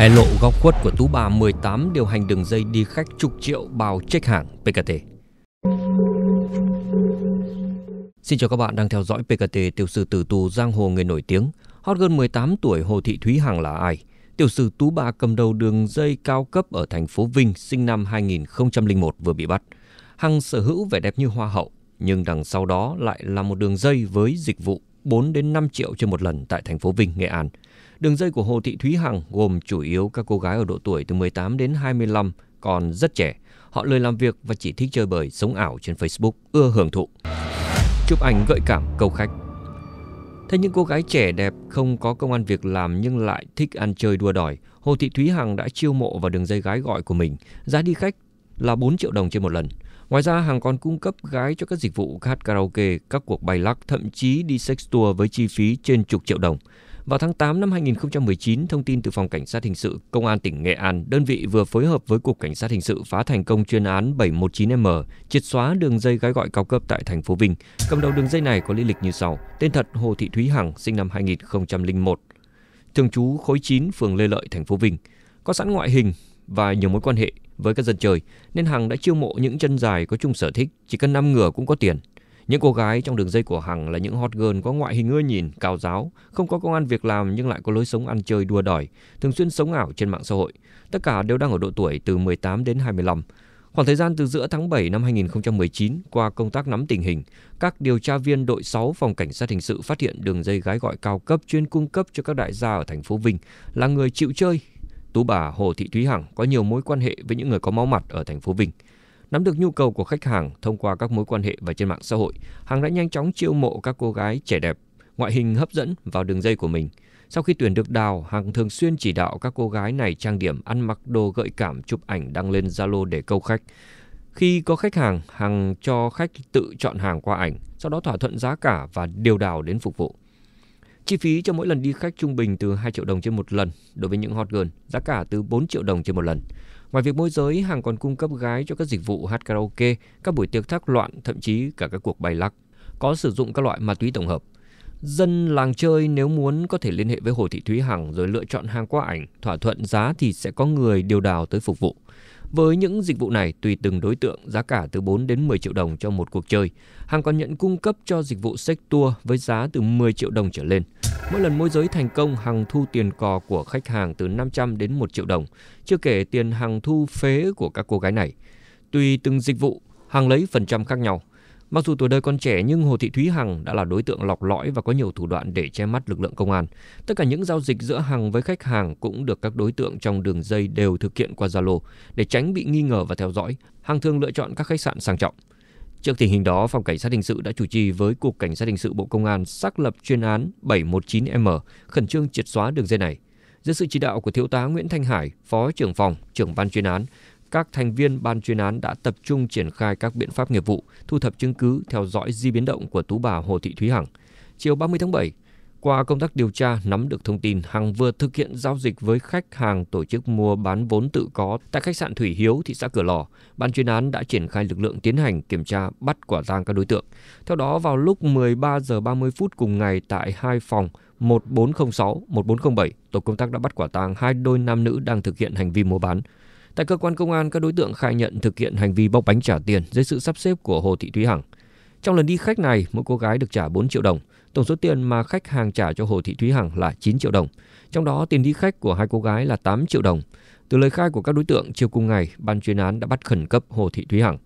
Hé lộ góc khuất của tú bà 18 điều hành đường dây đi khách chục triệu bào trách hàng PKT. Xin chào các bạn đang theo dõi PKT tiểu sử tử tù giang hồ người nổi tiếng. Hot girl 18 tuổi Hồ Thị Thúy Hằng là ai? Tiểu sử tú bà cầm đầu đường dây cao cấp ở thành phố Vinh sinh năm 2001 vừa bị bắt. Hằng sở hữu vẻ đẹp như hoa hậu, nhưng đằng sau đó lại là một đường dây với dịch vụ 4 đến 5 triệu trên một lần tại thành phố Vinh, Nghệ An. Đường dây của Hồ Thị Thúy Hằng gồm chủ yếu các cô gái ở độ tuổi từ 18 đến 25 còn rất trẻ. Họ lười làm việc và chỉ thích chơi bời, sống ảo trên Facebook, ưa hưởng thụ. Chụp ảnh gợi cảm câu khách. Thế những cô gái trẻ đẹp không có công an việc làm nhưng lại thích ăn chơi đua đòi, Hồ Thị Thúy Hằng đã chiêu mộ vào đường dây gái gọi của mình. Giá đi khách là 4 triệu đồng trên một lần. Ngoài ra, hàng còn cung cấp gái cho các dịch vụ hát karaoke, các cuộc bay lắc, thậm chí đi sex tour với chi phí trên chục triệu đồng. Vào tháng 8 năm 2019, thông tin từ Phòng Cảnh sát Hình sự Công an tỉnh Nghệ An, đơn vị vừa phối hợp với Cục Cảnh sát Hình sự phá thành công chuyên án 719M, triệt xóa đường dây gái gọi cao cấp tại thành phố Vinh. Cầm đầu đường dây này có lý lịch như sau. Tên thật Hồ Thị Thúy Hằng, sinh năm 2001, thường trú khối 9, phường Lê Lợi, thành phố Vinh. Có sẵn ngoại hình và nhiều mối quan hệ, với các dân chơi nên Hằng đã chiêu mộ những chân dài có chung sở thích, chỉ cần năm ngửa cũng có tiền. Những cô gái trong đường dây của Hằng là những hot girl có ngoại hình ưa nhìn, cao giáo, không có công an việc làm nhưng lại có lối sống ăn chơi đua đòi, thường xuyên sống ảo trên mạng xã hội. Tất cả đều đang ở độ tuổi từ 18 đến 25. Khoảng thời gian từ giữa tháng 7 năm 2019, qua công tác nắm tình hình, các điều tra viên đội 6 phòng cảnh sát hình sự phát hiện đường dây gái gọi cao cấp chuyên cung cấp cho các đại gia ở thành phố Vinh là người chịu chơi, tú bà Hồ Thị Thúy Hằng có nhiều mối quan hệ với những người có máu mặt ở thành phố Vinh. Nắm được nhu cầu của khách hàng thông qua các mối quan hệ và trên mạng xã hội, Hằng đã nhanh chóng chiêu mộ các cô gái trẻ đẹp, ngoại hình hấp dẫn vào đường dây của mình. Sau khi tuyển được đào, Hằng thường xuyên chỉ đạo các cô gái này trang điểm, ăn mặc đồ gợi cảm, chụp ảnh đăng lên Zalo để câu khách. Khi có khách hàng, Hằng cho khách tự chọn hàng qua ảnh, sau đó thỏa thuận giá cả và điều đào đến phục vụ. Chi phí cho mỗi lần đi khách trung bình từ 2 triệu đồng trên một lần, đối với những hot girl, giá cả từ 4 triệu đồng trên một lần. Ngoài việc môi giới, hàng còn cung cấp gái cho các dịch vụ hát karaoke, các buổi tiệc thác loạn, thậm chí cả các cuộc bay lắc. Có sử dụng các loại ma túy tổng hợp. Dân làng chơi nếu muốn có thể liên hệ với Hồ Thị Thúy Hằng rồi lựa chọn hàng qua ảnh, thỏa thuận giá thì sẽ có người điều đào tới phục vụ. Với những dịch vụ này, tùy từng đối tượng, giá cả từ 4 đến 10 triệu đồng cho một cuộc chơi. Hàng còn nhận cung cấp cho dịch vụ sách tour với giá từ 10 triệu đồng trở lên. Mỗi lần môi giới thành công, Hằng thu tiền cò của khách hàng từ 500 đến 1 triệu đồng, chưa kể tiền Hằng thu phế của các cô gái này. Tùy từng dịch vụ, Hằng lấy phần trăm khác nhau. Mặc dù tuổi đời còn trẻ nhưng Hồ Thị Thúy Hằng đã là đối tượng lọc lõi và có nhiều thủ đoạn để che mắt lực lượng công an. Tất cả những giao dịch giữa Hằng với khách hàng cũng được các đối tượng trong đường dây đều thực hiện qua Zalo để tránh bị nghi ngờ và theo dõi. Hằng thường lựa chọn các khách sạn sang trọng. Trước tình hình đó, Phòng Cảnh sát Hình sự đã chủ trì với Cục Cảnh sát Hình sự Bộ Công an xác lập chuyên án 719M, khẩn trương triệt xóa đường dây này. Dưới sự chỉ đạo của Thiếu tá Nguyễn Thanh Hải, Phó trưởng phòng, trưởng ban chuyên án, các thành viên ban chuyên án đã tập trung triển khai các biện pháp nghiệp vụ, thu thập chứng cứ, theo dõi di biến động của tú bà Hồ Thị Thúy Hằng. Chiều 30 tháng 7, qua công tác điều tra nắm được thông tin Hằng vừa thực hiện giao dịch với khách hàng tổ chức mua bán vốn tự có tại khách sạn Thủy Hiếu, thị xã Cửa Lò. Ban chuyên án đã triển khai lực lượng tiến hành kiểm tra bắt quả tang các đối tượng. Theo đó, vào lúc 13 giờ 30 phút cùng ngày tại hai phòng 1406, 1407, tổ công tác đã bắt quả tang hai đôi nam nữ đang thực hiện hành vi mua bán. Tại cơ quan công an, các đối tượng khai nhận thực hiện hành vi bóc bánh trả tiền dưới sự sắp xếp của Hồ Thị Thúy Hằng. Trong lần đi khách này, mỗi cô gái được trả 4 triệu đồng. Tổng số tiền mà khách hàng trả cho Hồ Thị Thúy Hằng là 9 triệu đồng. Trong đó, tiền đi khách của hai cô gái là 8 triệu đồng. Từ lời khai của các đối tượng, chiều cùng ngày, ban chuyên án đã bắt khẩn cấp Hồ Thị Thúy Hằng.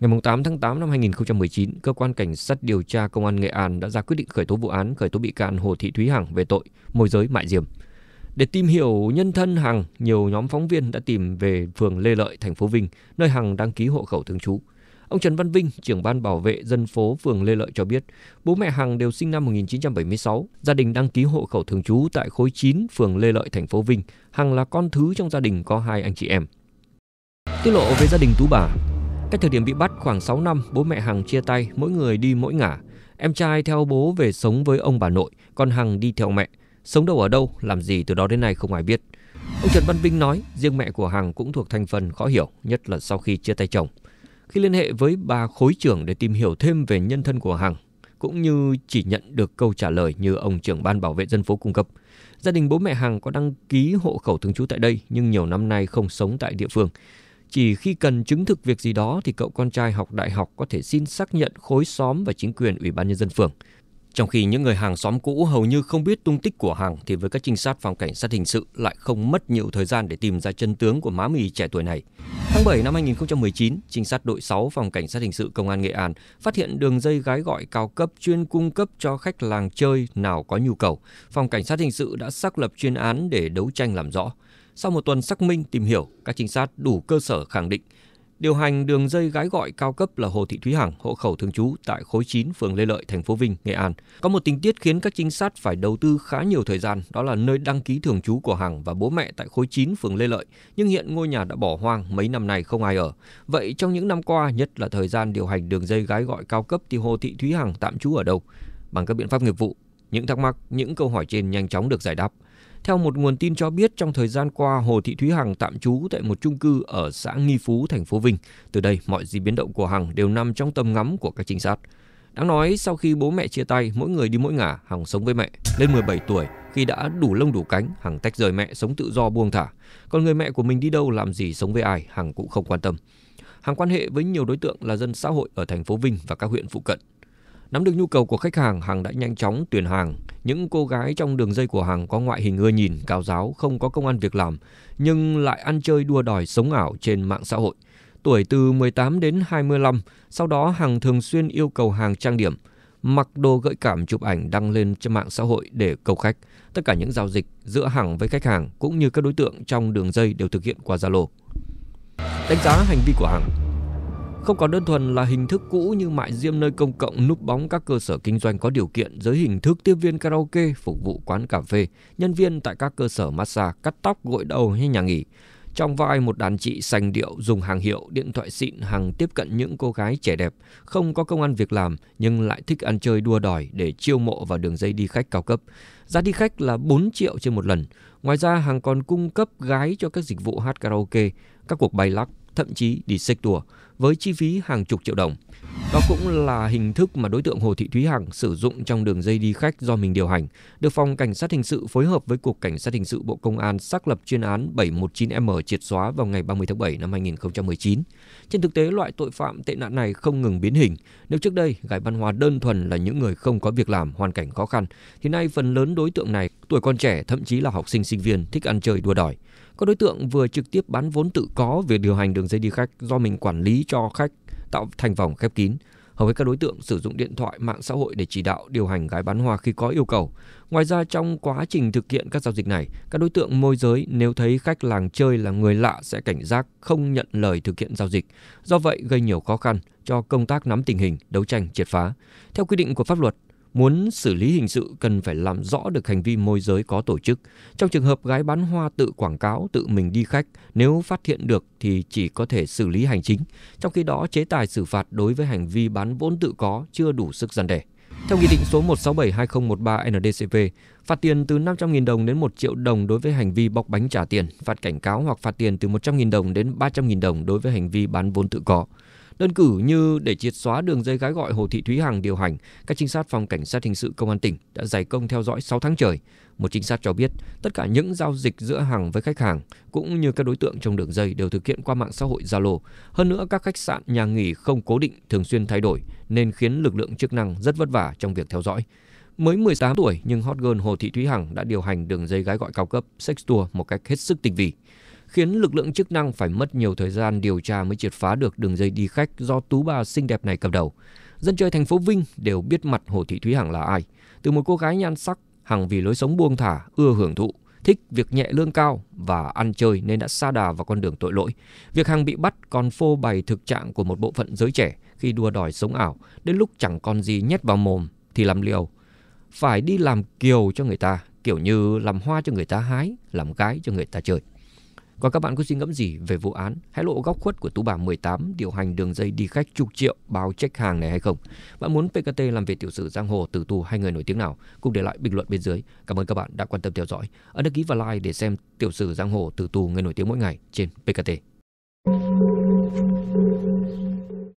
Ngày 8 tháng 8 năm 2019, cơ quan cảnh sát điều tra công an Nghệ An đã ra quyết định khởi tố vụ án khởi tố bị can Hồ Thị Thúy Hằng về tội môi giới mại dâm. Để tìm hiểu nhân thân Hằng, nhiều nhóm phóng viên đã tìm về phường Lê Lợi, thành phố Vinh, nơi Hằng đăng ký hộ khẩu thường trú. Ông Trần Văn Vinh, trưởng ban bảo vệ dân phố phường Lê Lợi cho biết, bố mẹ Hằng đều sinh năm 1976, gia đình đăng ký hộ khẩu thường trú tại khối 9 phường Lê Lợi, thành phố Vinh. Hằng là con thứ trong gia đình có hai anh chị em. Tiết lộ về gia đình Tú Bà, Cách thời điểm bị bắt khoảng 6 năm, bố mẹ Hằng chia tay, mỗi người đi mỗi ngả. Em trai theo bố về sống với ông bà nội, còn Hằng đi theo mẹ. Sống đâu ở đâu, làm gì từ đó đến nay không ai biết. Ông Trần Văn Vinh nói, riêng mẹ của Hằng cũng thuộc thành phần khó hiểu, nhất là sau khi chia tay chồng. Khi liên hệ với bà khối trưởng để tìm hiểu thêm về nhân thân của Hằng, cũng như chỉ nhận được câu trả lời như ông trưởng ban bảo vệ dân phố cung cấp. Gia đình bố mẹ Hằng có đăng ký hộ khẩu thường trú tại đây nhưng nhiều năm nay không sống tại địa phương. Chỉ khi cần chứng thực việc gì đó thì cậu con trai học đại học có thể xin xác nhận khối xóm và chính quyền Ủy ban Nhân dân phường. Trong khi những người hàng xóm cũ hầu như không biết tung tích của Hằng thì với các trinh sát phòng cảnh sát hình sự lại không mất nhiều thời gian để tìm ra chân tướng của má mì trẻ tuổi này. Tháng 7 năm 2019, trinh sát đội 6 phòng cảnh sát hình sự công an Nghệ An phát hiện đường dây gái gọi cao cấp chuyên cung cấp cho khách làng chơi nào có nhu cầu. Phòng cảnh sát hình sự đã xác lập chuyên án để đấu tranh làm rõ. Sau một tuần xác minh tìm hiểu, các trinh sát đủ cơ sở khẳng định Điều hành đường dây gái gọi cao cấp là Hồ Thị Thúy Hằng, hộ khẩu thường trú tại khối 9, phường Lê Lợi, thành phố Vinh, Nghệ An. Có một tình tiết khiến các trinh sát phải đầu tư khá nhiều thời gian, đó là nơi đăng ký thường trú của Hằng và bố mẹ tại khối 9, phường Lê Lợi, nhưng hiện ngôi nhà đã bỏ hoang mấy năm nay không ai ở. Vậy trong những năm qua, nhất là thời gian điều hành đường dây gái gọi cao cấp thì Hồ Thị Thúy Hằng tạm trú ở đâu? Bằng các biện pháp nghiệp vụ, những thắc mắc, những câu hỏi trên nhanh chóng được giải đáp. Theo một nguồn tin cho biết, trong thời gian qua, Hồ Thị Thúy Hằng tạm trú tại một trung cư ở xã Nghi Phú, thành phố Vinh. Từ đây, mọi gì biến động của Hằng đều nằm trong tầm ngắm của các trinh sát. Đáng nói, sau khi bố mẹ chia tay, mỗi người đi mỗi ngả, Hằng sống với mẹ. Lên 17 tuổi, khi đã đủ lông đủ cánh, Hằng tách rời mẹ sống tự do buông thả. Còn người mẹ của mình đi đâu, làm gì, sống với ai, Hằng cũng không quan tâm. Hằng quan hệ với nhiều đối tượng là dân xã hội ở thành phố Vinh và các huyện phụ cận. Nắm được nhu cầu của khách hàng, Hằng đã nhanh chóng tuyển hàng. Những cô gái trong đường dây của Hằng có ngoại hình ưa nhìn, cao giáo, không có công ăn việc làm, nhưng lại ăn chơi đua đòi sống ảo trên mạng xã hội. Tuổi từ 18 đến 25, sau đó Hằng thường xuyên yêu cầu hàng trang điểm, mặc đồ gợi cảm chụp ảnh đăng lên trên mạng xã hội để cầu khách. Tất cả những giao dịch giữa Hằng với khách hàng cũng như các đối tượng trong đường dây đều thực hiện qua Zalo. Đánh giá hành vi của Hằng không còn đơn thuần là hình thức cũ như mại diêm nơi công cộng núp bóng các cơ sở kinh doanh có điều kiện dưới hình thức tiếp viên karaoke, phục vụ quán cà phê, nhân viên tại các cơ sở massage, cắt tóc, gội đầu hay nhà nghỉ. Trong vai một đàn chị sành điệu dùng hàng hiệu, điện thoại xịn hàng tiếp cận những cô gái trẻ đẹp, không có công ăn việc làm nhưng lại thích ăn chơi đua đòi để chiêu mộ vào đường dây đi khách cao cấp. Giá đi khách là 4 triệu trên một lần. Ngoài ra hàng còn cung cấp gái cho các dịch vụ hát karaoke, các cuộc bay lắc, thậm chí đi xích tour với chi phí hàng chục triệu đồng. Đó cũng là hình thức mà đối tượng Hồ Thị Thúy Hằng sử dụng trong đường dây đi khách do mình điều hành, được Phòng Cảnh sát Hình sự phối hợp với Cục Cảnh sát Hình sự Bộ Công an xác lập chuyên án 719M triệt xóa vào ngày 30 tháng 7 năm 2019. Trên thực tế, loại tội phạm tệ nạn này không ngừng biến hình. Nếu trước đây, gái văn hóa đơn thuần là những người không có việc làm, hoàn cảnh khó khăn, thì nay phần lớn đối tượng này tuổi còn trẻ, thậm chí là học sinh sinh viên thích ăn chơi đua đòi. Các đối tượng vừa trực tiếp bán vốn tự có về điều hành đường dây đi khách do mình quản lý cho khách tạo thành vòng khép kín. Hầu hết các đối tượng sử dụng điện thoại, mạng xã hội để chỉ đạo điều hành gái bán hoa khi có yêu cầu. Ngoài ra trong quá trình thực hiện các giao dịch này, các đối tượng môi giới nếu thấy khách làng chơi là người lạ sẽ cảnh giác không nhận lời thực hiện giao dịch. Do vậy gây nhiều khó khăn cho công tác nắm tình hình, đấu tranh triệt phá. Theo quy định của pháp luật, Muốn xử lý hình sự cần phải làm rõ được hành vi môi giới có tổ chức. Trong trường hợp gái bán hoa tự quảng cáo, tự mình đi khách, nếu phát hiện được thì chỉ có thể xử lý hành chính. Trong khi đó, chế tài xử phạt đối với hành vi bán vốn tự có chưa đủ sức gian đe. Theo Nghị định số 167-2013-NDCP, phạt tiền từ 500.000 đồng đến 1 triệu đồng đối với hành vi bóc bánh trả tiền, phạt cảnh cáo hoặc phạt tiền từ 100.000 đồng đến 300.000 đồng đối với hành vi bán vốn tự có. Đơn cử như để triệt xóa đường dây gái gọi Hồ Thị Thúy Hằng điều hành, các trinh sát phòng cảnh sát hình sự công an tỉnh đã dày công theo dõi 6 tháng trời. Một trinh sát cho biết, tất cả những giao dịch giữa Hằng với khách hàng cũng như các đối tượng trong đường dây đều thực hiện qua mạng xã hội Zalo. Hơn nữa các khách sạn, nhà nghỉ không cố định thường xuyên thay đổi nên khiến lực lượng chức năng rất vất vả trong việc theo dõi. Mới 18 tuổi nhưng hot girl Hồ Thị Thúy Hằng đã điều hành đường dây gái gọi cao cấp sex tour một cách hết sức tinh vi khiến lực lượng chức năng phải mất nhiều thời gian điều tra mới triệt phá được đường dây đi khách do tú bà xinh đẹp này cầm đầu. Dân chơi thành phố Vinh đều biết mặt Hồ Thị Thúy Hằng là ai. Từ một cô gái nhan sắc, Hằng vì lối sống buông thả, ưa hưởng thụ, thích việc nhẹ lương cao và ăn chơi nên đã xa đà vào con đường tội lỗi. Việc Hằng bị bắt còn phô bày thực trạng của một bộ phận giới trẻ khi đua đòi sống ảo, đến lúc chẳng còn gì nhét vào mồm thì làm liều. Phải đi làm kiều cho người ta, kiểu như làm hoa cho người ta hái, làm gái cho người ta chơi. Còn các bạn có suy ngẫm gì về vụ án hãy lộ góc khuất của tú bà 18 điều hành đường dây đi khách chục triệu bao trách hàng này hay không? Bạn muốn PKT làm về tiểu sử giang hồ tử tù hay người nổi tiếng nào? Cùng để lại bình luận bên dưới. Cảm ơn các bạn đã quan tâm theo dõi. Ấn đăng ký và like để xem tiểu sử giang hồ tử tù người nổi tiếng mỗi ngày trên PKT.